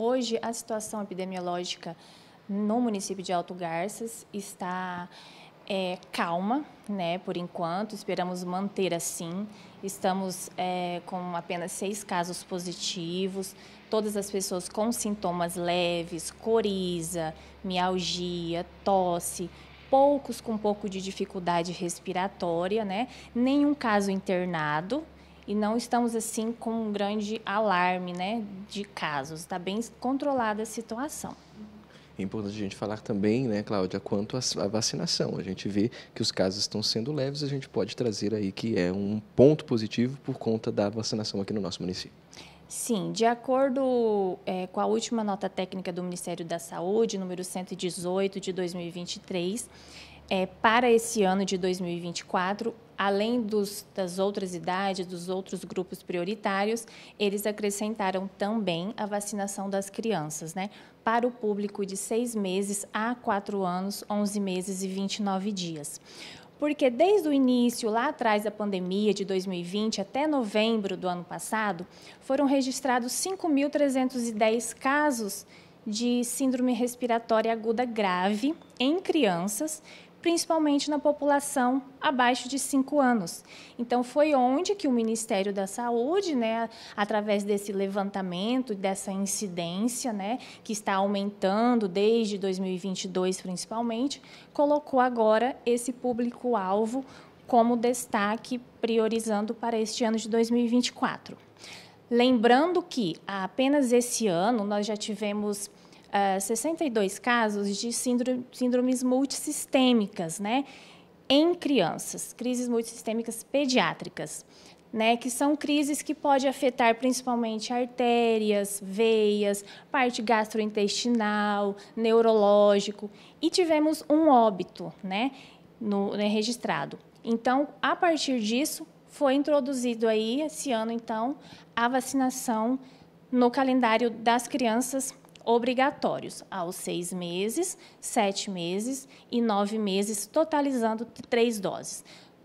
Hoje, a situação epidemiológica no município de Alto Garças está é, calma, né, por enquanto, esperamos manter assim. Estamos é, com apenas seis casos positivos, todas as pessoas com sintomas leves, coriza, mialgia, tosse, poucos com um pouco de dificuldade respiratória, né? Nenhum caso internado, e não estamos assim com um grande alarme né, de casos. Está bem controlada a situação. É importante a gente falar também, né, Cláudia, quanto à vacinação. A gente vê que os casos estão sendo leves, a gente pode trazer aí que é um ponto positivo por conta da vacinação aqui no nosso município. Sim, de acordo é, com a última nota técnica do Ministério da Saúde, número 118 de 2023, é, para esse ano de 2024, além dos, das outras idades, dos outros grupos prioritários, eles acrescentaram também a vacinação das crianças, né? Para o público de seis meses a quatro anos, 11 meses e 29 dias porque desde o início, lá atrás da pandemia de 2020 até novembro do ano passado, foram registrados 5.310 casos de síndrome respiratória aguda grave em crianças, principalmente na população abaixo de 5 anos. Então, foi onde que o Ministério da Saúde, né, através desse levantamento, dessa incidência, né, que está aumentando desde 2022 principalmente, colocou agora esse público-alvo como destaque, priorizando para este ano de 2024. Lembrando que apenas esse ano nós já tivemos uh, ah, 62 casos de síndrome, síndromes multissistêmicas, né? Em crianças, crises multissistêmicas pediátricas. Né, que são crises que podem afetar principalmente artérias, veias, parte gastrointestinal, neurológico. E tivemos um óbito né, no, né, registrado. Então, a partir disso, foi introduzido aí, esse ano, então, a vacinação no calendário das crianças obrigatórios aos seis meses, sete meses e nove meses, totalizando três doses.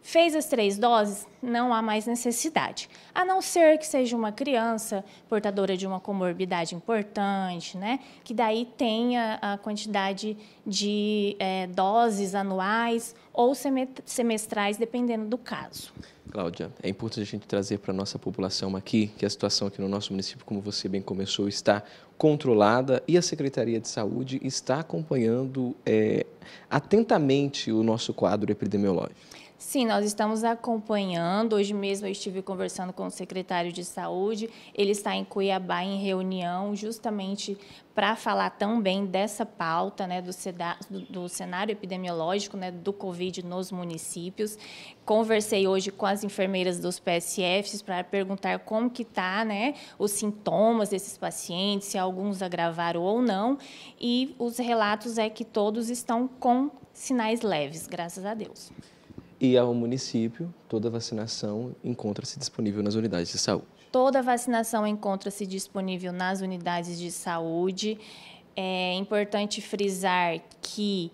Fez as três doses, não há mais necessidade. A não ser que seja uma criança portadora de uma comorbidade importante, né? Que daí tenha a quantidade de é, doses anuais ou semestrais, dependendo do caso. Cláudia, é importante a gente trazer para a nossa população aqui que a situação aqui no nosso município, como você bem começou, está controlada e a Secretaria de Saúde está acompanhando é, atentamente o nosso quadro epidemiológico. Sim, nós estamos acompanhando. Hoje mesmo eu estive conversando com o secretário de saúde. Ele está em Cuiabá em reunião, justamente para falar também dessa pauta né, do, do, cenário epidemiológico né, do Covid nos municípios. Conversei hoje com as enfermeiras dos PSFs para perguntar como que está né, os sintomas desses pacientes, se alguns agravaram ou não. E os relatos é que todos estão com sinais leves, graças a Deus e ao município, toda vacinação encontra-se disponível nas unidades de saúde. Toda vacinação encontra-se disponível nas unidades de saúde. É importante frisar que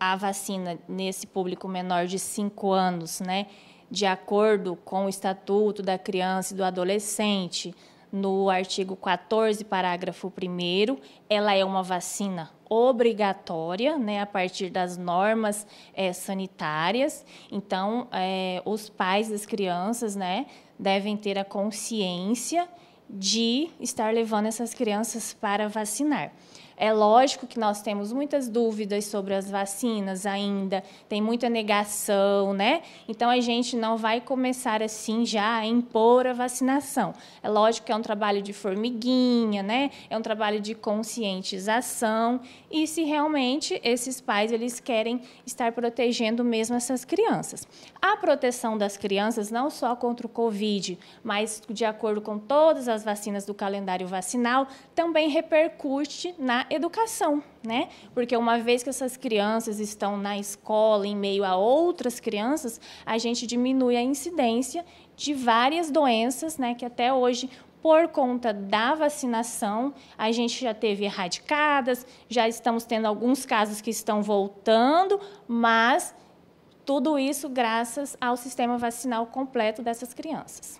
a vacina nesse público menor de 5 anos, né, de acordo com o Estatuto da Criança e do Adolescente, no artigo 14, parágrafo 1, ela é uma vacina obrigatória, né, a partir das normas é, sanitárias. Então, é, os pais das crianças, né, devem ter a consciência de estar levando essas crianças para vacinar. É lógico que nós temos muitas dúvidas sobre as vacinas ainda, tem muita negação, né? Então a gente não vai começar assim já a impor a vacinação. É lógico que é um trabalho de formiguinha, né? É um trabalho de conscientização e se realmente esses pais eles querem estar protegendo mesmo essas crianças. A proteção das crianças não só contra o COVID, mas de acordo com todas as das vacinas do calendário vacinal também repercute na educação, né? Porque uma vez que essas crianças estão na escola, em meio a outras crianças, a gente diminui a incidência de várias doenças, né? Que até hoje por conta da vacinação, a gente já teve erradicadas, já estamos tendo alguns casos que estão voltando, mas tudo isso graças ao sistema vacinal completo dessas crianças.